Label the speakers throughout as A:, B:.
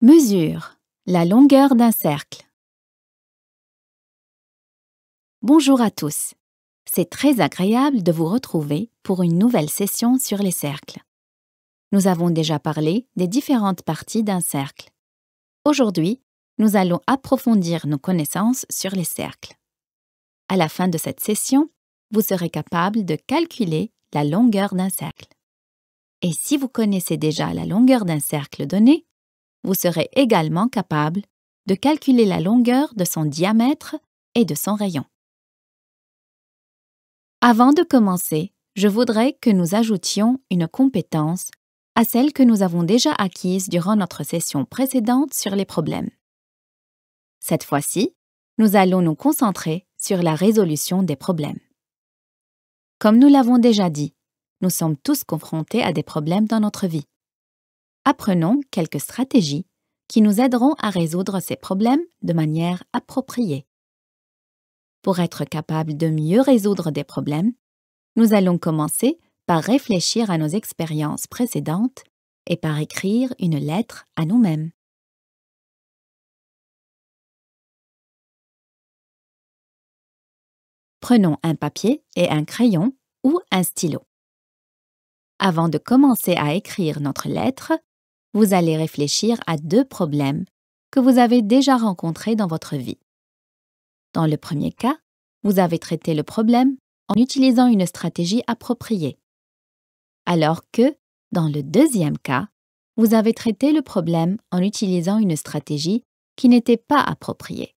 A: Mesure. La longueur d'un cercle. Bonjour à tous. C'est très agréable de vous retrouver pour une nouvelle session sur les cercles. Nous avons déjà parlé des différentes parties d'un cercle. Aujourd'hui, nous allons approfondir nos connaissances sur les cercles. À la fin de cette session, vous serez capable de calculer la longueur d'un cercle. Et si vous connaissez déjà la longueur d'un cercle donné, vous serez également capable de calculer la longueur de son diamètre et de son rayon. Avant de commencer, je voudrais que nous ajoutions une compétence à celle que nous avons déjà acquise durant notre session précédente sur les problèmes. Cette fois-ci, nous allons nous concentrer sur la résolution des problèmes. Comme nous l'avons déjà dit, nous sommes tous confrontés à des problèmes dans notre vie apprenons quelques stratégies qui nous aideront à résoudre ces problèmes de manière appropriée. Pour être capable de mieux résoudre des problèmes, nous allons commencer par réfléchir à nos expériences précédentes et par écrire une lettre à nous-mêmes. Prenons un papier et un crayon ou un stylo. Avant de commencer à écrire notre lettre, vous allez réfléchir à deux problèmes que vous avez déjà rencontrés dans votre vie. Dans le premier cas, vous avez traité le problème en utilisant une stratégie appropriée. Alors que, dans le deuxième cas, vous avez traité le problème en utilisant une stratégie qui n'était pas appropriée.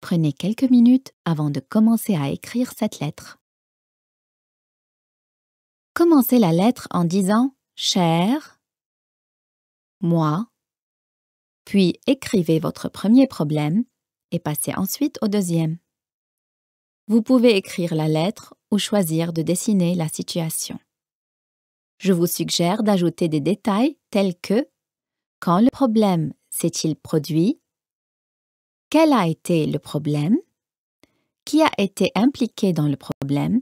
A: Prenez quelques minutes avant de commencer à écrire cette lettre. Commencez la lettre en disant ⁇ Cher moi, puis écrivez votre premier problème et passez ensuite au deuxième. Vous pouvez écrire la lettre ou choisir de dessiner la situation. Je vous suggère d'ajouter des détails tels que quand le problème s'est-il produit, quel a été le problème, qui a été impliqué dans le problème,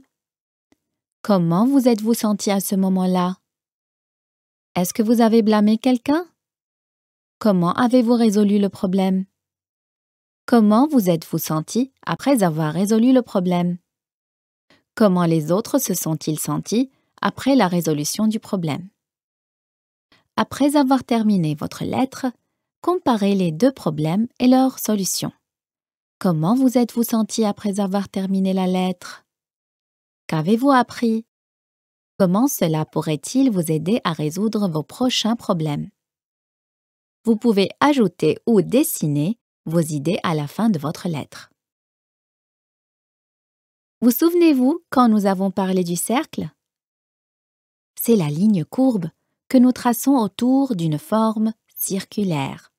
A: comment vous êtes-vous senti à ce moment-là est-ce que vous avez blâmé quelqu'un Comment avez-vous résolu le problème Comment vous êtes-vous senti après avoir résolu le problème Comment les autres se sont-ils sentis après la résolution du problème Après avoir terminé votre lettre, comparez les deux problèmes et leurs solutions. Comment vous êtes-vous senti après avoir terminé la lettre Qu'avez-vous appris Comment cela pourrait-il vous aider à résoudre vos prochains problèmes Vous pouvez ajouter ou dessiner vos idées à la fin de votre lettre. Vous souvenez-vous quand nous avons parlé du cercle C'est la ligne courbe que nous traçons autour d'une forme circulaire.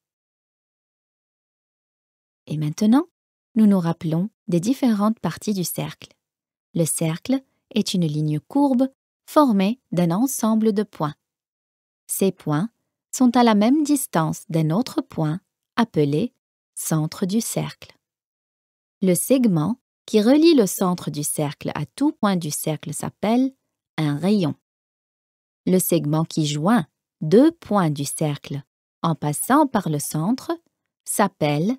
A: Et maintenant, nous nous rappelons des différentes parties du cercle. Le cercle est une ligne courbe formé d'un ensemble de points. Ces points sont à la même distance d'un autre point appelé centre du cercle. Le segment qui relie le centre du cercle à tout point du cercle s'appelle un rayon. Le segment qui joint deux points du cercle en passant par le centre s'appelle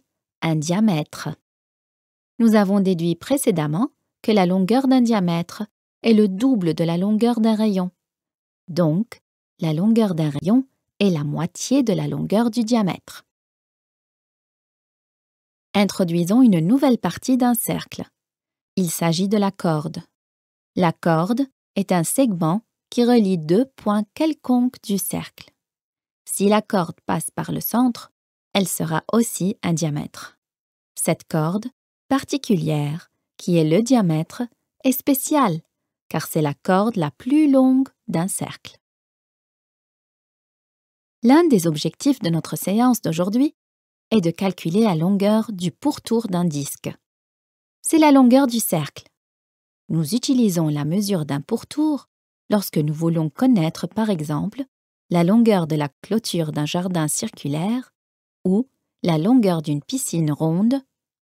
A: un diamètre. Nous avons déduit précédemment que la longueur d'un diamètre est le double de la longueur d'un rayon. Donc, la longueur d'un rayon est la moitié de la longueur du diamètre. Introduisons une nouvelle partie d'un cercle. Il s'agit de la corde. La corde est un segment qui relie deux points quelconques du cercle. Si la corde passe par le centre, elle sera aussi un diamètre. Cette corde, particulière, qui est le diamètre, est spéciale car c'est la corde la plus longue d'un cercle. L'un des objectifs de notre séance d'aujourd'hui est de calculer la longueur du pourtour d'un disque. C'est la longueur du cercle. Nous utilisons la mesure d'un pourtour lorsque nous voulons connaître, par exemple, la longueur de la clôture d'un jardin circulaire ou la longueur d'une piscine ronde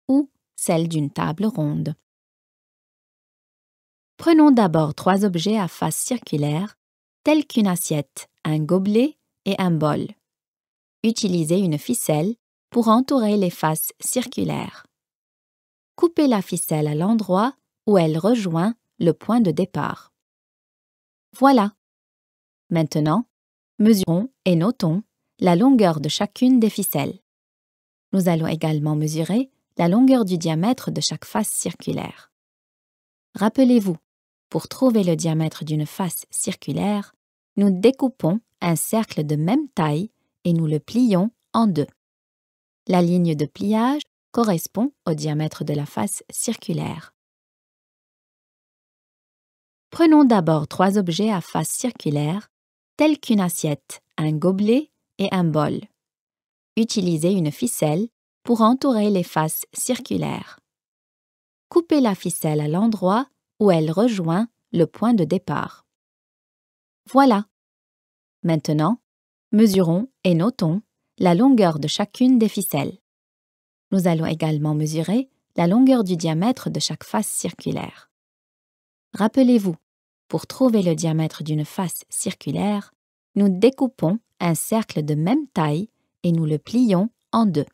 A: ou celle d'une table ronde. Prenons d'abord trois objets à face circulaire, tels qu'une assiette, un gobelet et un bol. Utilisez une ficelle pour entourer les faces circulaires. Coupez la ficelle à l'endroit où elle rejoint le point de départ. Voilà. Maintenant, mesurons et notons la longueur de chacune des ficelles. Nous allons également mesurer la longueur du diamètre de chaque face circulaire. Rappelez-vous, pour trouver le diamètre d'une face circulaire, nous découpons un cercle de même taille et nous le plions en deux. La ligne de pliage correspond au diamètre de la face circulaire. Prenons d'abord trois objets à face circulaire, tels qu'une assiette, un gobelet et un bol. Utilisez une ficelle pour entourer les faces circulaires. Coupez la ficelle à l'endroit où elle rejoint le point de départ. Voilà. Maintenant, mesurons et notons la longueur de chacune des ficelles. Nous allons également mesurer la longueur du diamètre de chaque face circulaire. Rappelez-vous, pour trouver le diamètre d'une face circulaire, nous découpons un cercle de même taille et nous le plions en deux.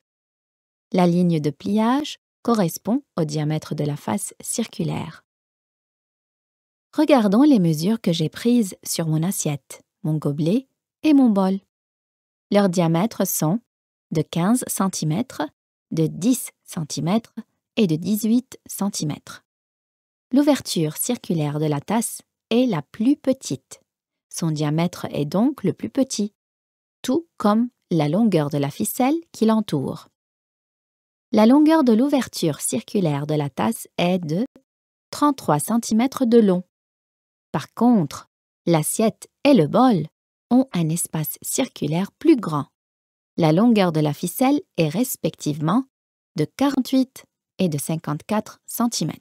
A: La ligne de pliage correspond au diamètre de la face circulaire. Regardons les mesures que j'ai prises sur mon assiette, mon gobelet et mon bol. Leurs diamètres sont de 15 cm, de 10 cm et de 18 cm. L'ouverture circulaire de la tasse est la plus petite. Son diamètre est donc le plus petit, tout comme la longueur de la ficelle qui l'entoure. La longueur de l'ouverture circulaire de la tasse est de 33 cm de long par contre, l'assiette et le bol ont un espace circulaire plus grand. La longueur de la ficelle est respectivement de 48 et de 54 cm.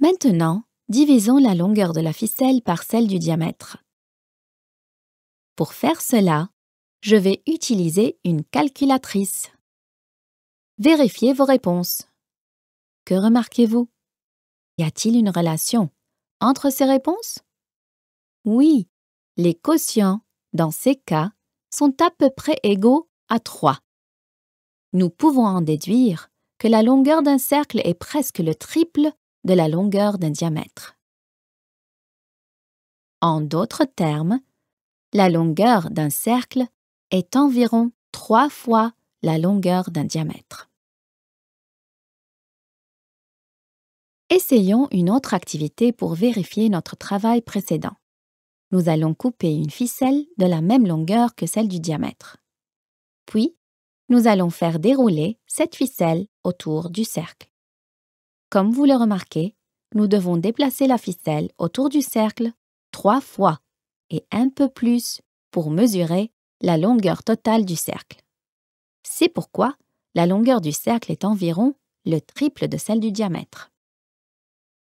A: Maintenant, divisons la longueur de la ficelle par celle du diamètre. Pour faire cela, je vais utiliser une calculatrice. Vérifiez vos réponses. Que remarquez-vous y a-t-il une relation entre ces réponses Oui, les quotients, dans ces cas, sont à peu près égaux à 3. Nous pouvons en déduire que la longueur d'un cercle est presque le triple de la longueur d'un diamètre. En d'autres termes, la longueur d'un cercle est environ 3 fois la longueur d'un diamètre. Essayons une autre activité pour vérifier notre travail précédent. Nous allons couper une ficelle de la même longueur que celle du diamètre. Puis, nous allons faire dérouler cette ficelle autour du cercle. Comme vous le remarquez, nous devons déplacer la ficelle autour du cercle trois fois et un peu plus pour mesurer la longueur totale du cercle. C'est pourquoi la longueur du cercle est environ le triple de celle du diamètre.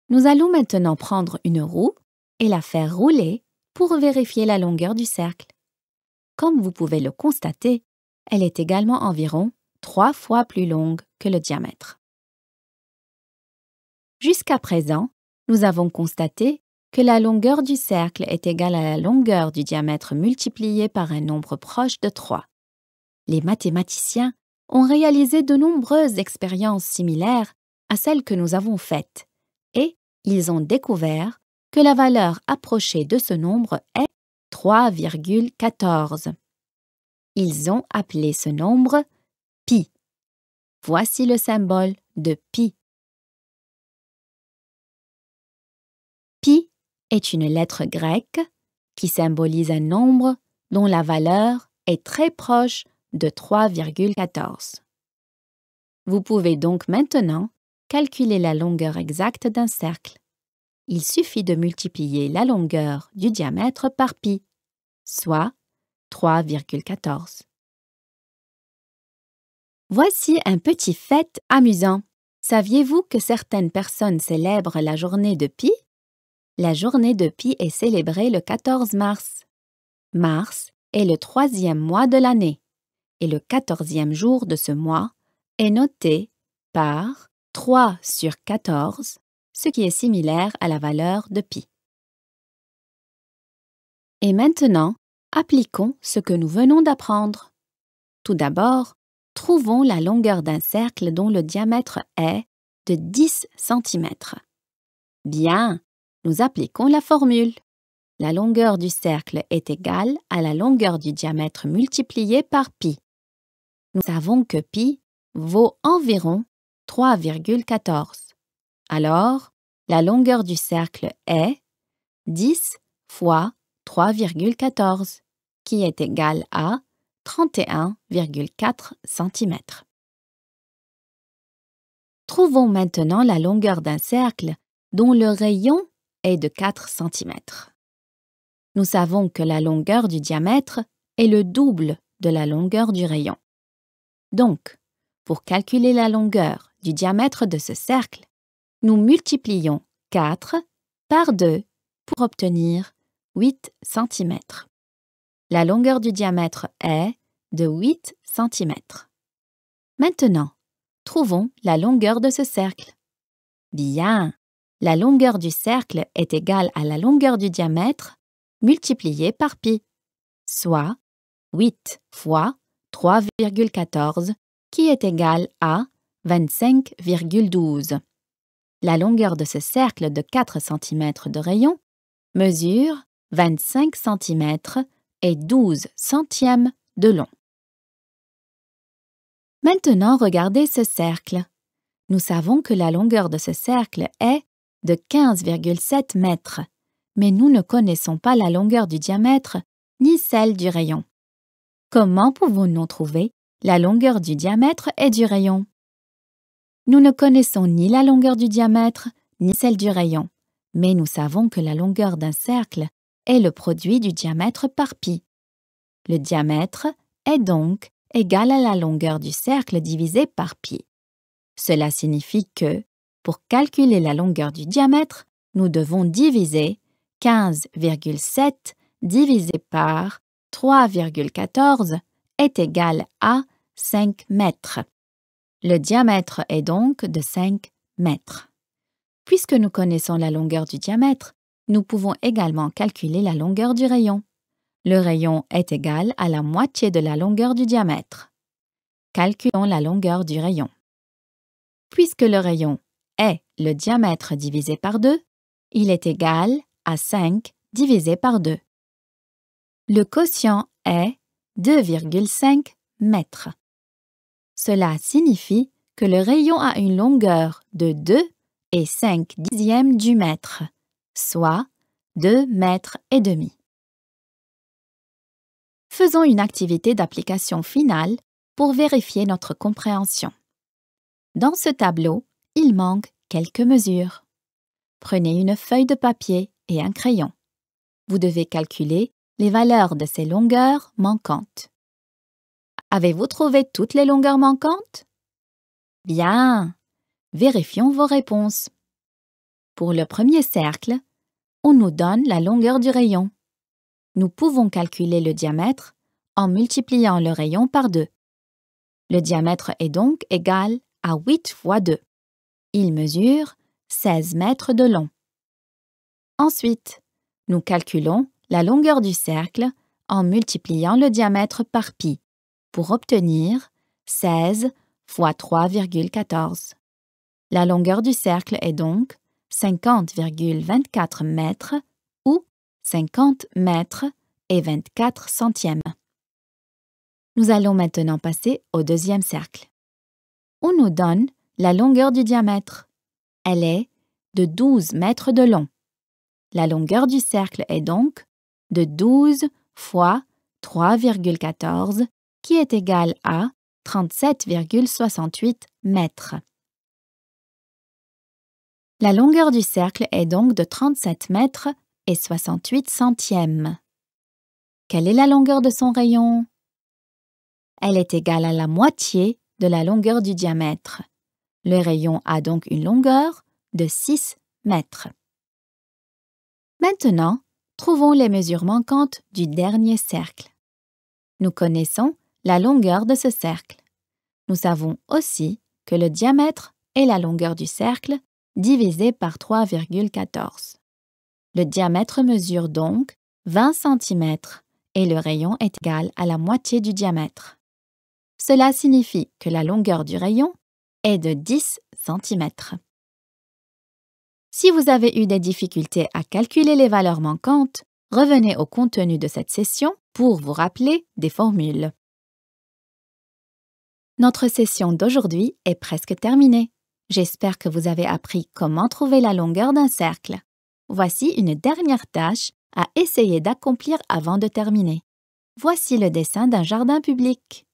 A: Nous allons maintenant prendre une roue et la faire rouler pour vérifier la longueur du cercle. Comme vous pouvez le constater, elle est également environ trois fois plus longue que le diamètre. Jusqu'à présent, nous avons constaté que la longueur du cercle est égale à la longueur du diamètre multipliée par un nombre proche de 3. Les mathématiciens ont réalisé de nombreuses expériences similaires à celles que nous avons faites ils ont découvert que la valeur approchée de ce nombre est 3,14. Ils ont appelé ce nombre pi. Voici le symbole de pi. Pi est une lettre grecque qui symbolise un nombre dont la valeur est très proche de 3,14. Vous pouvez donc maintenant calculer la longueur exacte d'un cercle. Il suffit de multiplier la longueur du diamètre par pi, soit 3,14. Voici un petit fait amusant. Saviez-vous que certaines personnes célèbrent la journée de Pi La journée de Pi est célébrée le 14 mars. Mars est le troisième mois de l'année et le quatorzième jour de ce mois est noté par 3 sur 14, ce qui est similaire à la valeur de pi. Et maintenant, appliquons ce que nous venons d'apprendre. Tout d'abord, trouvons la longueur d'un cercle dont le diamètre est de 10 cm. Bien, nous appliquons la formule. La longueur du cercle est égale à la longueur du diamètre multipliée par pi. Nous savons que pi vaut environ 3,14. Alors, la longueur du cercle est 10 fois 3,14, qui est égal à 31,4 cm. Trouvons maintenant la longueur d'un cercle dont le rayon est de 4 cm. Nous savons que la longueur du diamètre est le double de la longueur du rayon. Donc, pour calculer la longueur du diamètre de ce cercle, nous multiplions 4 par 2 pour obtenir 8 cm. La longueur du diamètre est de 8 cm. Maintenant, trouvons la longueur de ce cercle. Bien, la longueur du cercle est égale à la longueur du diamètre multipliée par pi, soit 8 fois 3,14 qui est égal à 25,12. La longueur de ce cercle de 4 cm de rayon mesure 25 cm et 12 centièmes de long. Maintenant, regardez ce cercle. Nous savons que la longueur de ce cercle est de 15,7 mètres, mais nous ne connaissons pas la longueur du diamètre ni celle du rayon. Comment pouvons-nous trouver la longueur du diamètre et du rayon nous ne connaissons ni la longueur du diamètre, ni celle du rayon, mais nous savons que la longueur d'un cercle est le produit du diamètre par pi. Le diamètre est donc égal à la longueur du cercle divisé par pi. Cela signifie que, pour calculer la longueur du diamètre, nous devons diviser 15,7 divisé par 3,14 est égal à 5 mètres. Le diamètre est donc de 5 mètres. Puisque nous connaissons la longueur du diamètre, nous pouvons également calculer la longueur du rayon. Le rayon est égal à la moitié de la longueur du diamètre. Calculons la longueur du rayon. Puisque le rayon est le diamètre divisé par 2, il est égal à 5 divisé par 2. Le quotient est 2,5 mètres. Cela signifie que le rayon a une longueur de 2 et 5 dixièmes du mètre, soit 2 mètres et demi. Faisons une activité d'application finale pour vérifier notre compréhension. Dans ce tableau, il manque quelques mesures. Prenez une feuille de papier et un crayon. Vous devez calculer les valeurs de ces longueurs manquantes. Avez-vous trouvé toutes les longueurs manquantes Bien. Vérifions vos réponses. Pour le premier cercle, on nous donne la longueur du rayon. Nous pouvons calculer le diamètre en multipliant le rayon par 2. Le diamètre est donc égal à 8 fois 2. Il mesure 16 mètres de long. Ensuite, nous calculons la longueur du cercle en multipliant le diamètre par pi pour obtenir 16 fois 3,14. La longueur du cercle est donc 50,24 mètres ou 50 mètres et 24 centièmes. Nous allons maintenant passer au deuxième cercle. On nous donne la longueur du diamètre. Elle est de 12 mètres de long. La longueur du cercle est donc de 12 fois 3,14 qui est égal à 37,68 mètres. La longueur du cercle est donc de 37 mètres et 68 centièmes. Quelle est la longueur de son rayon Elle est égale à la moitié de la longueur du diamètre. Le rayon a donc une longueur de 6 mètres. Maintenant, trouvons les mesures manquantes du dernier cercle. Nous connaissons la longueur de ce cercle. Nous savons aussi que le diamètre est la longueur du cercle divisé par 3,14. Le diamètre mesure donc 20 cm et le rayon est égal à la moitié du diamètre. Cela signifie que la longueur du rayon est de 10 cm. Si vous avez eu des difficultés à calculer les valeurs manquantes, revenez au contenu de cette session pour vous rappeler des formules. Notre session d'aujourd'hui est presque terminée. J'espère que vous avez appris comment trouver la longueur d'un cercle. Voici une dernière tâche à essayer d'accomplir avant de terminer. Voici le dessin d'un jardin public.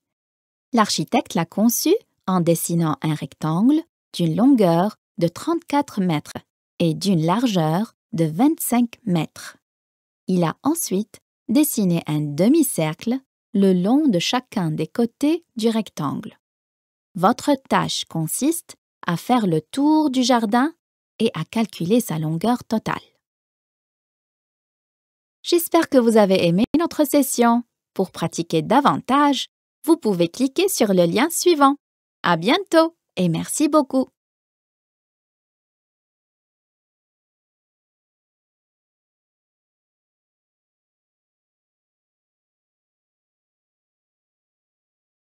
A: L'architecte l'a conçu en dessinant un rectangle d'une longueur de 34 mètres et d'une largeur de 25 mètres. Il a ensuite dessiné un demi-cercle le long de chacun des côtés du rectangle. Votre tâche consiste à faire le tour du jardin et à calculer sa longueur totale. J'espère que vous avez aimé notre session. Pour pratiquer davantage, vous pouvez cliquer sur le lien suivant. À bientôt et merci beaucoup.